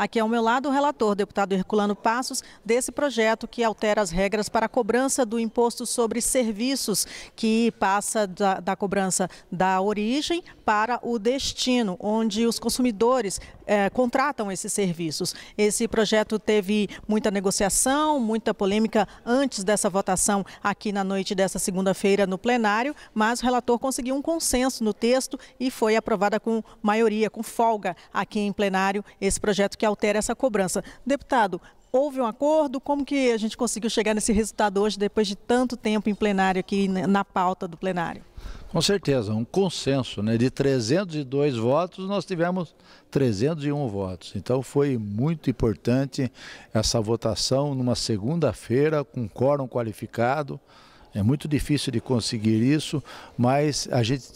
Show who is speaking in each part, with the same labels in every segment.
Speaker 1: Aqui ao meu lado o relator, deputado Herculano Passos, desse projeto que altera as regras para a cobrança do imposto sobre serviços, que passa da, da cobrança da origem para o destino, onde os consumidores eh, contratam esses serviços. Esse projeto teve muita negociação, muita polêmica antes dessa votação aqui na noite dessa segunda-feira no plenário, mas o relator conseguiu um consenso no texto e foi aprovada com maioria, com folga aqui em plenário, esse projeto que altera essa cobrança. Deputado, houve um acordo? Como que a gente conseguiu chegar nesse resultado hoje, depois de tanto tempo em plenário aqui, né, na pauta do plenário?
Speaker 2: Com certeza, um consenso, né? De 302 votos, nós tivemos 301 votos. Então foi muito importante essa votação numa segunda-feira, com quórum qualificado. É muito difícil de conseguir isso, mas a gente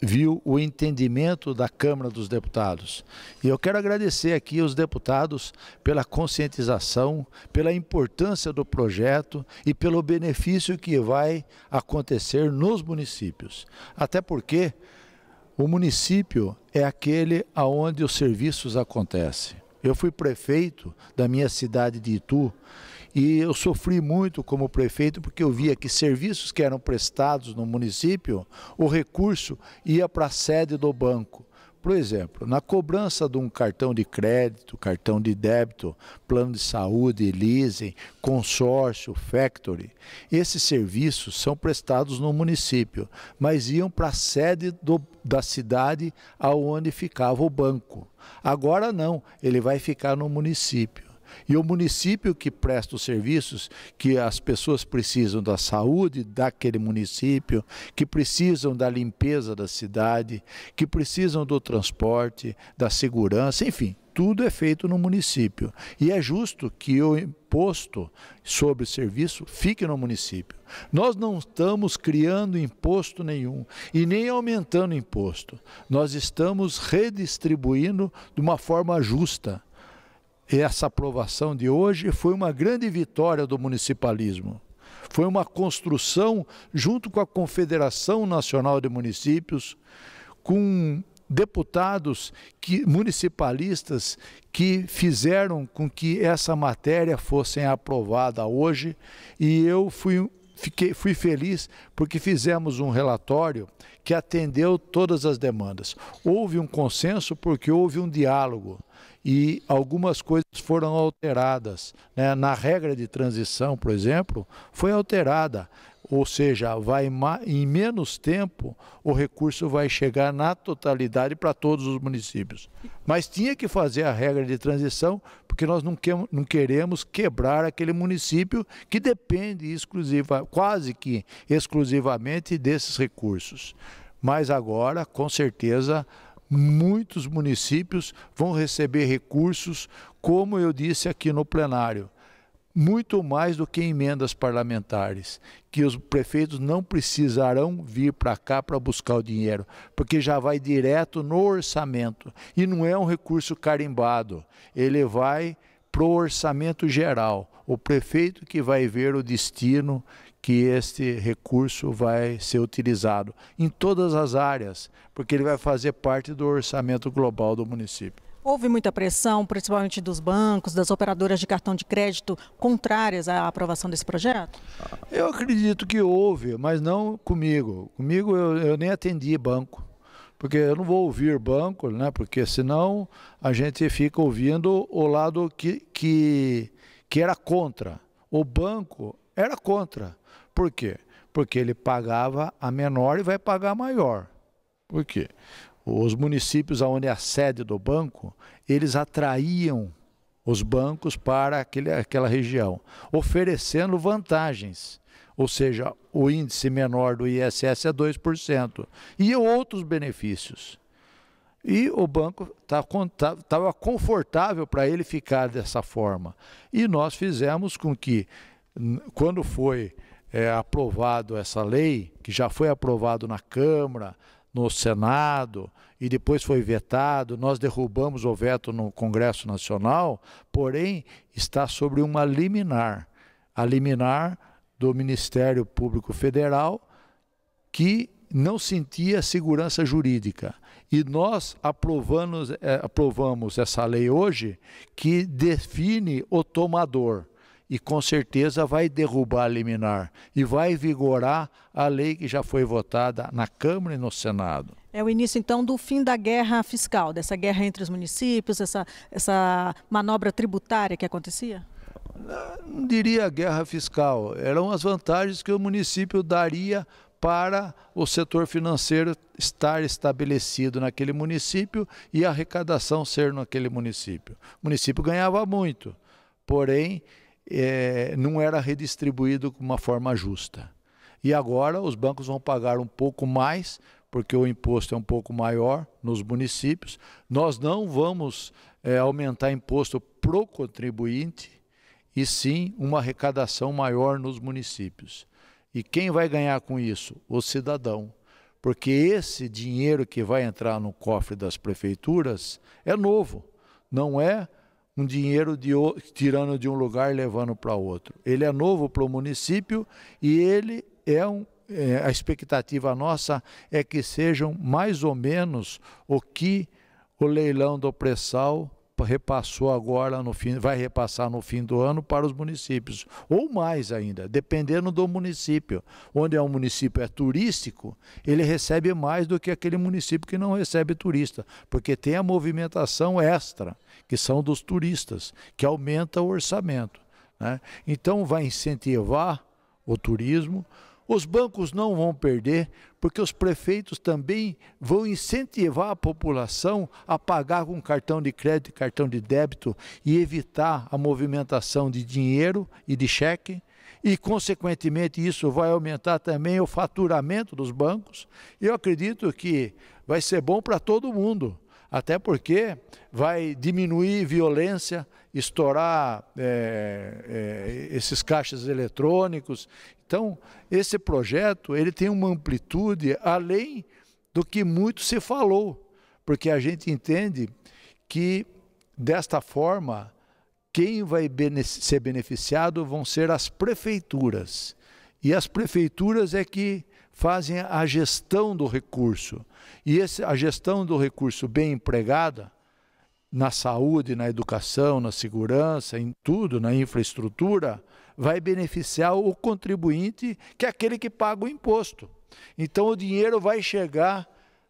Speaker 2: viu o entendimento da Câmara dos Deputados. E eu quero agradecer aqui os deputados pela conscientização, pela importância do projeto e pelo benefício que vai acontecer nos municípios. Até porque o município é aquele aonde os serviços acontecem. Eu fui prefeito da minha cidade de Itu e eu sofri muito como prefeito porque eu via que serviços que eram prestados no município, o recurso ia para a sede do banco. Por exemplo, na cobrança de um cartão de crédito, cartão de débito, plano de saúde, leasing, consórcio, factory, esses serviços são prestados no município, mas iam para a sede do, da cidade aonde ficava o banco. Agora não, ele vai ficar no município. E o município que presta os serviços que as pessoas precisam da saúde daquele município, que precisam da limpeza da cidade, que precisam do transporte, da segurança, enfim, tudo é feito no município. E é justo que o imposto sobre o serviço fique no município. Nós não estamos criando imposto nenhum e nem aumentando imposto. Nós estamos redistribuindo de uma forma justa essa aprovação de hoje foi uma grande vitória do municipalismo. Foi uma construção junto com a Confederação Nacional de Municípios, com deputados que, municipalistas que fizeram com que essa matéria fosse aprovada hoje e eu fui, fiquei, fui feliz porque fizemos um relatório que atendeu todas as demandas. Houve um consenso porque houve um diálogo e algumas coisas foram alteradas. Né? Na regra de transição, por exemplo, foi alterada, ou seja, vai em menos tempo o recurso vai chegar na totalidade para todos os municípios. Mas tinha que fazer a regra de transição porque nós não, que, não queremos quebrar aquele município que depende exclusiva, quase que exclusivamente desses recursos. Mas agora, com certeza, muitos municípios vão receber recursos, como eu disse aqui no plenário, muito mais do que emendas parlamentares, que os prefeitos não precisarão vir para cá para buscar o dinheiro, porque já vai direto no orçamento e não é um recurso carimbado, ele vai para o orçamento geral, o prefeito que vai ver o destino que este recurso vai ser utilizado em todas as áreas, porque ele vai fazer parte do orçamento global do município.
Speaker 1: Houve muita pressão, principalmente dos bancos, das operadoras de cartão de crédito, contrárias à aprovação desse projeto?
Speaker 2: Eu acredito que houve, mas não comigo. Comigo eu, eu nem atendi banco, porque eu não vou ouvir banco, né? porque senão a gente fica ouvindo o lado que, que, que era contra. O banco era contra. Por quê? Porque ele pagava a menor e vai pagar a maior. Por quê? Os municípios onde é a sede do banco, eles atraíam os bancos para aquele, aquela região, oferecendo vantagens. Ou seja, o índice menor do ISS é 2%. E outros benefícios. E o banco estava tá tá, confortável para ele ficar dessa forma. E nós fizemos com que quando foi é, aprovado essa lei, que já foi aprovado na Câmara, no Senado e depois foi vetado, nós derrubamos o veto no Congresso Nacional, porém está sobre uma liminar, a liminar do Ministério Público Federal que não sentia segurança jurídica. E nós aprovamos, é, aprovamos essa lei hoje que define o tomador e com certeza vai derrubar a liminar e vai vigorar a lei que já foi votada na Câmara e no Senado.
Speaker 1: É o início, então, do fim da guerra fiscal, dessa guerra entre os municípios, essa, essa manobra tributária que acontecia?
Speaker 2: Não diria guerra fiscal, eram as vantagens que o município daria para o setor financeiro estar estabelecido naquele município e a arrecadação ser naquele município. O município ganhava muito, porém é, não era redistribuído de uma forma justa. E agora os bancos vão pagar um pouco mais, porque o imposto é um pouco maior nos municípios. Nós não vamos é, aumentar imposto pro contribuinte, e sim uma arrecadação maior nos municípios. E quem vai ganhar com isso? O cidadão. Porque esse dinheiro que vai entrar no cofre das prefeituras é novo, não é um dinheiro de, tirando de um lugar levando para outro. Ele é novo para o município e ele é um é, a expectativa nossa é que sejam mais ou menos o que o leilão do pré-sal repassou agora no fim, vai repassar no fim do ano para os municípios, ou mais ainda, dependendo do município. Onde é um município é turístico, ele recebe mais do que aquele município que não recebe turista, porque tem a movimentação extra que são dos turistas, que aumenta o orçamento. Né? Então, vai incentivar o turismo. Os bancos não vão perder, porque os prefeitos também vão incentivar a população a pagar com cartão de crédito e cartão de débito e evitar a movimentação de dinheiro e de cheque. E, consequentemente, isso vai aumentar também o faturamento dos bancos. Eu acredito que vai ser bom para todo mundo até porque vai diminuir violência, estourar é, é, esses caixas eletrônicos. Então, esse projeto ele tem uma amplitude além do que muito se falou, porque a gente entende que desta forma quem vai ser beneficiado vão ser as prefeituras. E as prefeituras é que fazem a gestão do recurso. E esse, a gestão do recurso bem empregada, na saúde, na educação, na segurança, em tudo, na infraestrutura, vai beneficiar o contribuinte, que é aquele que paga o imposto. Então o dinheiro vai chegar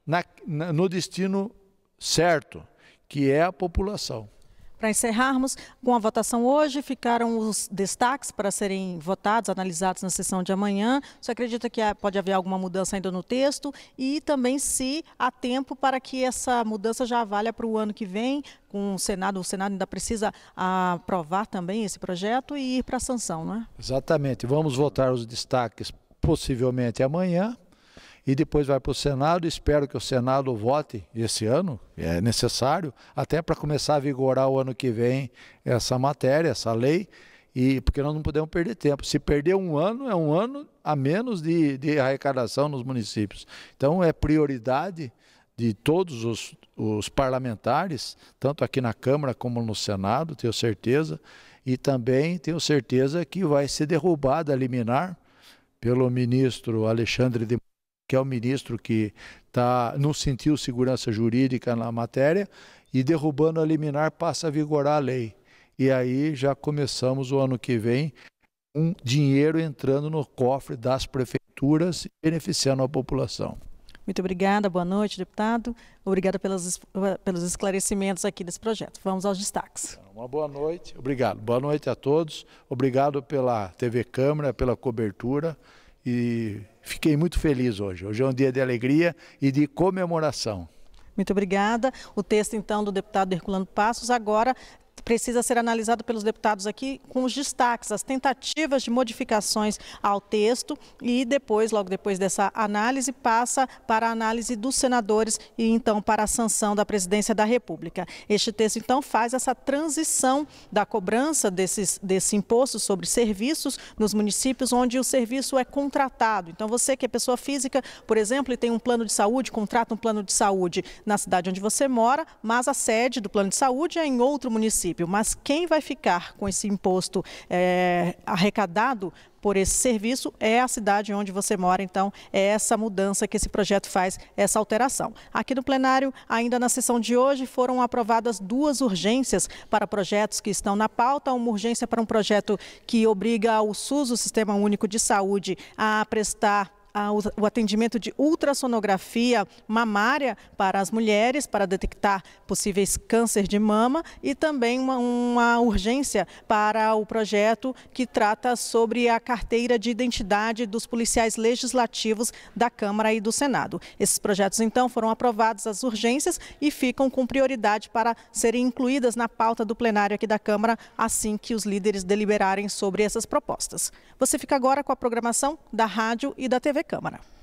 Speaker 2: na, na, no destino certo, que é a população.
Speaker 1: Para encerrarmos, com a votação hoje, ficaram os destaques para serem votados, analisados na sessão de amanhã. Você acredita que ah, pode haver alguma mudança ainda no texto? E também se há tempo para que essa mudança já valha para o ano que vem, com o Senado, o Senado ainda precisa aprovar também esse projeto e ir para a sanção, não é?
Speaker 2: Exatamente. Vamos votar os destaques possivelmente amanhã e depois vai para o Senado. Espero que o Senado vote esse ano, é necessário, até para começar a vigorar o ano que vem essa matéria, essa lei, e porque nós não podemos perder tempo. Se perder um ano, é um ano a menos de, de arrecadação nos municípios. Então, é prioridade de todos os, os parlamentares, tanto aqui na Câmara como no Senado, tenho certeza, e também tenho certeza que vai ser derrubada a liminar pelo ministro Alexandre de que é o ministro que tá, não sentiu segurança jurídica na matéria, e derrubando a liminar passa a vigorar a lei. E aí já começamos o ano que vem um dinheiro entrando no cofre das prefeituras, beneficiando a população.
Speaker 1: Muito obrigada, boa noite, deputado. Obrigada pelos pelos esclarecimentos aqui desse projeto. Vamos aos destaques.
Speaker 2: Uma boa noite, obrigado. Boa noite a todos. Obrigado pela TV Câmara, pela cobertura e Fiquei muito feliz hoje. Hoje é um dia de alegria e de comemoração.
Speaker 1: Muito obrigada. O texto, então, do deputado Herculano Passos, agora precisa ser analisado pelos deputados aqui com os destaques, as tentativas de modificações ao texto e depois, logo depois dessa análise, passa para a análise dos senadores e então para a sanção da presidência da República. Este texto, então, faz essa transição da cobrança desses, desse imposto sobre serviços nos municípios onde o serviço é contratado. Então, você que é pessoa física, por exemplo, e tem um plano de saúde, contrata um plano de saúde na cidade onde você mora, mas a sede do plano de saúde é em outro município município, mas quem vai ficar com esse imposto é, arrecadado por esse serviço é a cidade onde você mora. Então, é essa mudança que esse projeto faz, essa alteração. Aqui no plenário, ainda na sessão de hoje, foram aprovadas duas urgências para projetos que estão na pauta. Uma urgência para um projeto que obriga o SUS, o Sistema Único de Saúde, a prestar o atendimento de ultrassonografia mamária para as mulheres, para detectar possíveis câncer de mama e também uma, uma urgência para o projeto que trata sobre a carteira de identidade dos policiais legislativos da Câmara e do Senado. Esses projetos, então, foram aprovados as urgências e ficam com prioridade para serem incluídas na pauta do plenário aqui da Câmara assim que os líderes deliberarem sobre essas propostas. Você fica agora com a programação da rádio e da TV cámara.